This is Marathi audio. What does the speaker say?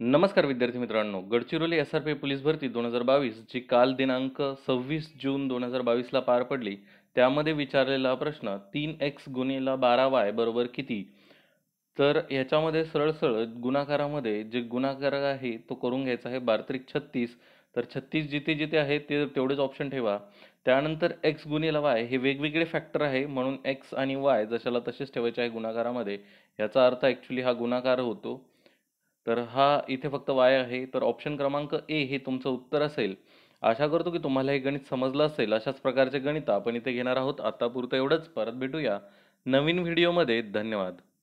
नमस्कार विद्यार्थी मित्रांनो Gadchiroli S R P police भरती दोन हजार बावीस जी काल दिनांक सव्वीस जून दोन हजार बावीसला पार पडली त्यामध्ये विचारलेला प्रश्न तीन एक्स गुन्हेला बारा वाय बरोबर किती तर ह्याच्यामध्ये सरळ सरळ गुणाकारामध्ये जे गुणाकार आहे तो करून घ्यायचा आहे बारत्रिक छत्तीस तर छत्तीस जिथे जिथे आहे ते तेवढेच ऑप्शन ठेवा त्यानंतर एक्स गुनेला वाय हे वेगवेगळे फॅक्टर आहे म्हणून एक्स आणि वाय जशाला तसेच ठेवायचे आहे गुणाकारामध्ये याचा अर्थ ॲक्च्युली हा गुणाकार होतो तर हा इथे फक्त वाय आहे तर ऑप्शन क्रमांक ए हे तुमचं उत्तर असेल आशा करतो की तुम्हाला हे गणित समजलं असेल अशाच प्रकारचे गणित आपण इथे घेणार आहोत आतापुरतं एवढंच परत भेटूया नवीन व्हिडिओमध्ये धन्यवाद